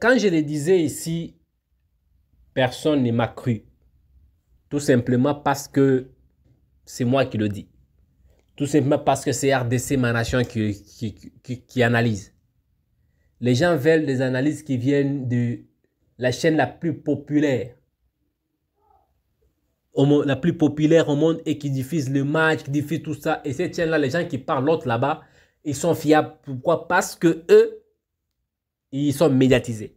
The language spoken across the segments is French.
quand je le disais ici, personne ne m'a cru. Tout simplement parce que c'est moi qui le dis. Tout simplement parce que c'est RDC, ma nation, qui, qui, qui, analyse. Les gens veulent des analyses qui viennent de la chaîne la plus populaire. Au monde, la plus populaire au monde et qui diffuse le match, qui diffuse tout ça. Et cette chaîne-là, les gens qui parlent l'autre là-bas, ils sont fiables. Pourquoi Parce que eux, ils sont médiatisés.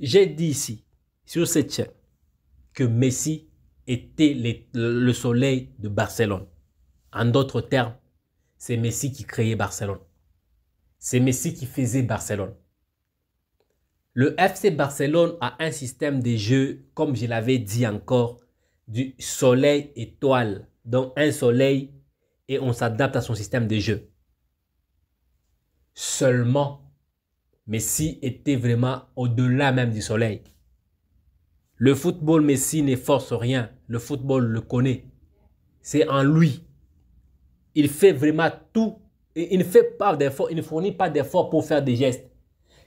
J'ai dit ici, sur cette chaîne, que Messi était le soleil de Barcelone. En d'autres termes, c'est Messi qui créait Barcelone. C'est Messi qui faisait Barcelone. Le FC Barcelone a un système de jeu, comme je l'avais dit encore, du soleil étoile. Donc un soleil et on s'adapte à son système de jeu. Seulement, Messi était vraiment au-delà même du soleil. Le football, Messi n'efforce rien. Le football le connaît. C'est en lui. Il fait vraiment tout. Il ne fait pas d'effort. Il ne fournit pas d'efforts pour faire des gestes.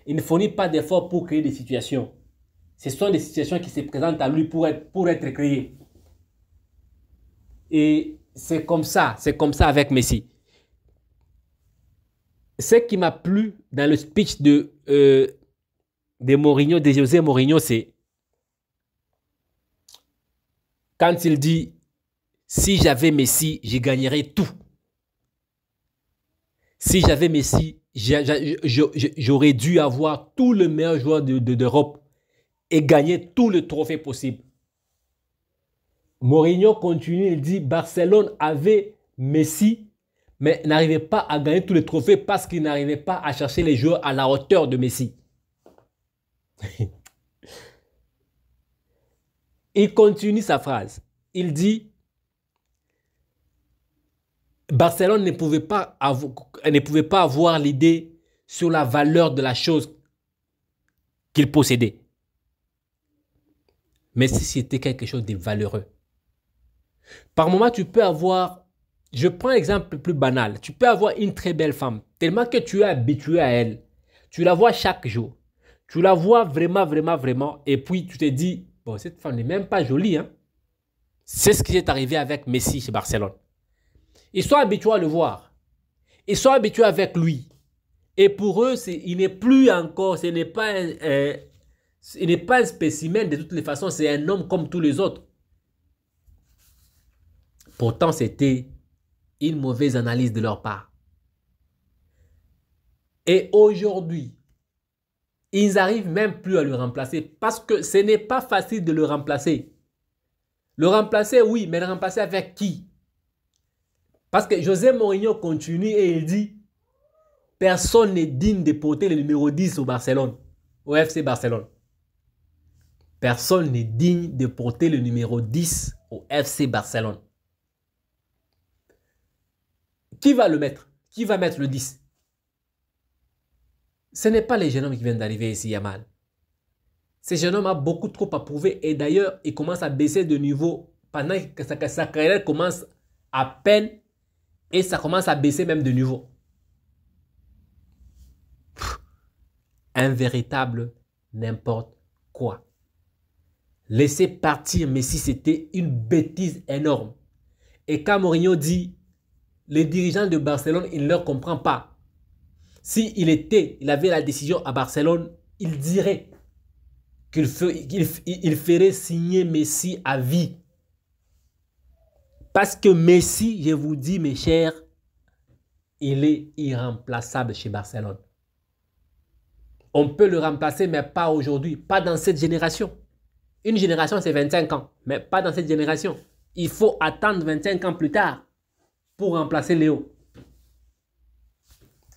Il ne fournit pas d'efforts pour créer des situations. Ce sont des situations qui se présentent à lui pour être, pour être créées. Et c'est comme ça, c'est comme ça avec Messi. Ce qui m'a plu dans le speech de euh, de Mourinho, de José Mourinho, c'est quand il dit si j'avais Messi, je gagnerais tout. Si j'avais Messi, j'aurais dû avoir tout le meilleur joueur d'Europe de, et gagner tout le trophée possible. Mourinho continue, il dit Barcelone avait Messi mais n'arrivait pas à gagner tous les trophées parce qu'il n'arrivait pas à chercher les joueurs à la hauteur de Messi. il continue sa phrase. Il dit Barcelone ne pouvait pas, ne pouvait pas avoir l'idée sur la valeur de la chose qu'il possédait. Mais si c'était quelque chose de valeureux. Par moment, tu peux avoir je prends exemple plus banal. Tu peux avoir une très belle femme, tellement que tu es habitué à elle. Tu la vois chaque jour. Tu la vois vraiment, vraiment, vraiment. Et puis tu te dis, bon, cette femme n'est même pas jolie. Hein. C'est ce qui est arrivé avec Messi chez Barcelone. Ils sont habitués à le voir. Ils sont habitués avec lui. Et pour eux, il n'est plus encore, ce n'est pas, il n'est pas un spécimen de toutes les façons, c'est un homme comme tous les autres. Pourtant, c'était une mauvaise analyse de leur part. Et aujourd'hui, ils n'arrivent même plus à le remplacer parce que ce n'est pas facile de le remplacer. Le remplacer, oui, mais le remplacer avec qui Parce que José Mourinho continue et il dit Personne n'est digne de porter le numéro 10 au Barcelone, au FC Barcelone. Personne n'est digne de porter le numéro 10 au FC Barcelone. Qui va le mettre Qui va mettre le 10 Ce n'est pas les jeunes hommes qui viennent d'arriver ici, Yamal. Ces jeunes hommes a beaucoup trop à prouver et d'ailleurs, il commence à baisser de niveau pendant que sa, carrière commence à peine et ça commence à baisser même de niveau. un véritable n'importe quoi. Laisser partir si c'était une bêtise énorme. Et quand Mourinho dit les dirigeants de Barcelone, il ne leur comprend pas. S'il il était, il avait la décision à Barcelone, il dirait qu'il ferait signer Messi à vie. Parce que Messi, je vous dis, mes chers, il est irremplaçable chez Barcelone. On peut le remplacer, mais pas aujourd'hui, pas dans cette génération. Une génération, c'est 25 ans, mais pas dans cette génération. Il faut attendre 25 ans plus tard pour remplacer Léo.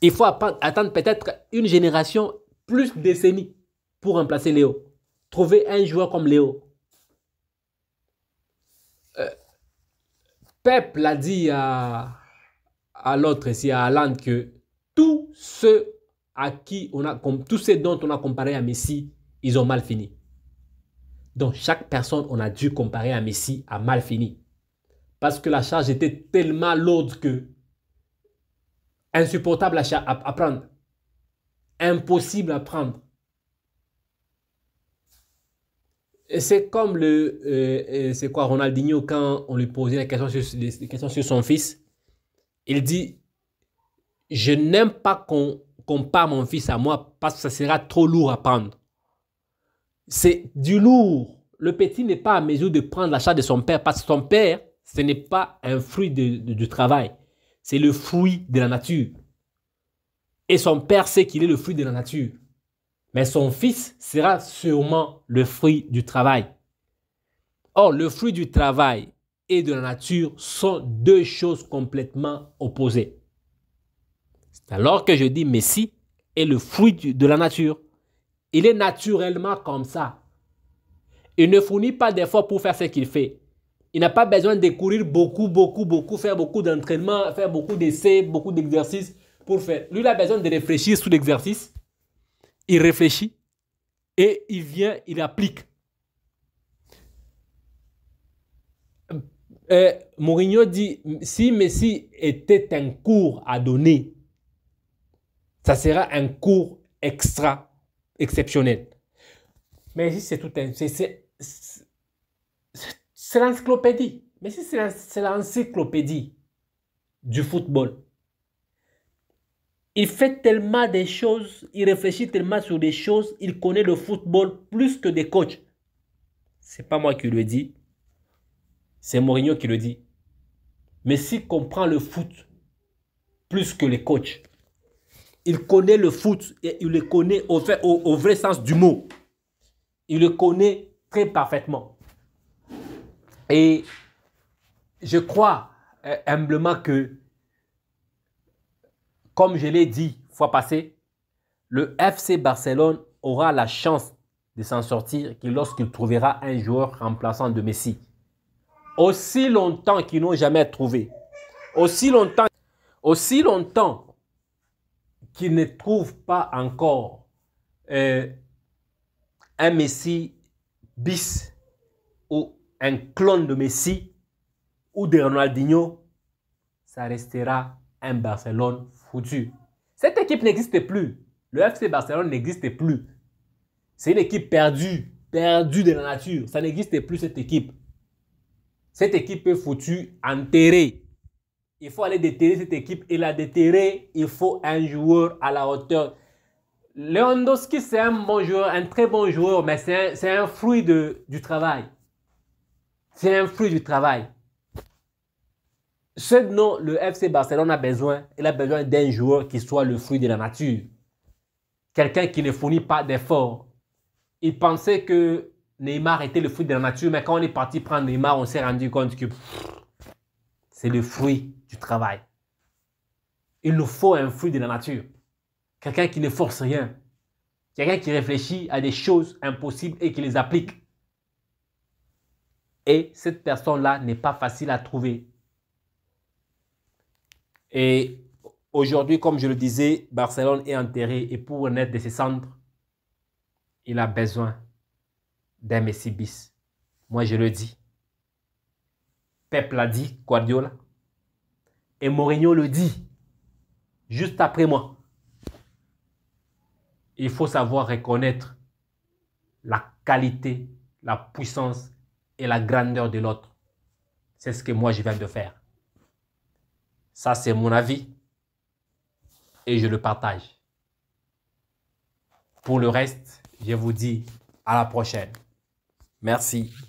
Il faut attendre peut-être une génération, plus décennie, pour remplacer Léo. Trouver un joueur comme Léo. Euh, Pep l'a dit à, l'autre ici, à Alan, que tous ceux à qui on a, tous ceux dont on a comparé à Messi, ils ont mal fini. Donc chaque personne, on a dû comparer à Messi, a mal fini parce que la charge était tellement lourde que insupportable à, à, prendre, impossible à prendre. Et C'est comme le, euh, euh, c'est quoi Ronaldinho quand on lui posait la question sur, questions sur son fils, il dit, je n'aime pas qu'on compare mon fils à moi parce que ça sera trop lourd à prendre. C'est du lourd. Le petit n'est pas à mesure de prendre la charge de son père parce que son père ce n'est pas un fruit du travail, c'est le fruit de la nature. Et son père sait qu'il est le fruit de la nature. Mais son fils sera sûrement le fruit du travail. Or, le fruit du travail et de la nature sont deux choses complètement opposées. C'est alors que je dis Messie est le fruit de la nature. Il est naturellement comme ça. Il ne fournit pas d'efforts pour faire ce qu'il fait. Il n'a pas besoin de courir beaucoup, beaucoup, beaucoup, faire beaucoup d'entraînement, faire beaucoup d'essais, beaucoup d'exercices pour faire. Lui, il a besoin de réfléchir sur l'exercice. Il réfléchit et il vient, il applique. Euh, Mourinho dit si Messi était un cours à donner, ça sera un cours extra exceptionnel. Mais c'est tout un. C'est l'encyclopédie. Mais si c'est l'encyclopédie du football, il fait tellement des choses, il réfléchit tellement sur des choses, il connaît le football plus que des coachs. C'est pas moi qui le dis, c'est Mourinho qui le dit. Mais s'il comprend le foot plus que les coachs, il connaît le foot et il le connaît au, au vrai sens du mot. Il le connaît très parfaitement. Et je crois euh, humblement que, comme je l'ai dit fois passée, le FC Barcelone aura la chance de s'en sortir que lorsqu'il trouvera un joueur remplaçant de Messi. Aussi longtemps qu'ils n'ont jamais trouvé, aussi longtemps, aussi longtemps qu'ils ne trouvent pas encore euh, un Messi bis ou un clone de Messi ou de Ronaldinho, ça restera un Barcelone foutu. Cette équipe n'existe plus. Le FC Barcelone n'existe plus. C'est une équipe perdue, perdue de la nature. Ça n'existe plus, cette équipe. Cette équipe est foutue, enterrée. Il faut aller déterrer cette équipe et la déterrer, il faut un joueur à la hauteur. Lewandowski, c'est un bon joueur, un très bon joueur, mais c'est un, un, fruit de, du travail. C'est un fruit du travail. Ce dont le FC Barcelone a besoin, il a besoin d'un joueur qui soit le fruit de la nature. Quelqu'un qui ne fournit pas d'efforts. Il pensait que Neymar était le fruit de la nature, mais quand on est parti prendre Neymar, on s'est rendu compte que c'est le fruit du travail. Il nous faut un fruit de la nature. Quelqu'un qui ne force rien. Quelqu'un qui réfléchit à des choses impossibles et qui les applique. Et cette personne-là n'est pas facile à trouver. Et aujourd'hui, comme je le disais, Barcelone est enterré et pour renaître de ses cendres, il a besoin d'un Messi Moi, je le dis. Pep l'a dit, Guardiola. Et Mourinho le dit, juste après moi. Il faut savoir reconnaître la qualité, la puissance et la grandeur de l'autre. C'est ce que moi je viens de faire. Ça, c'est mon avis et je le partage. Pour le reste, je vous dis à la prochaine. Merci.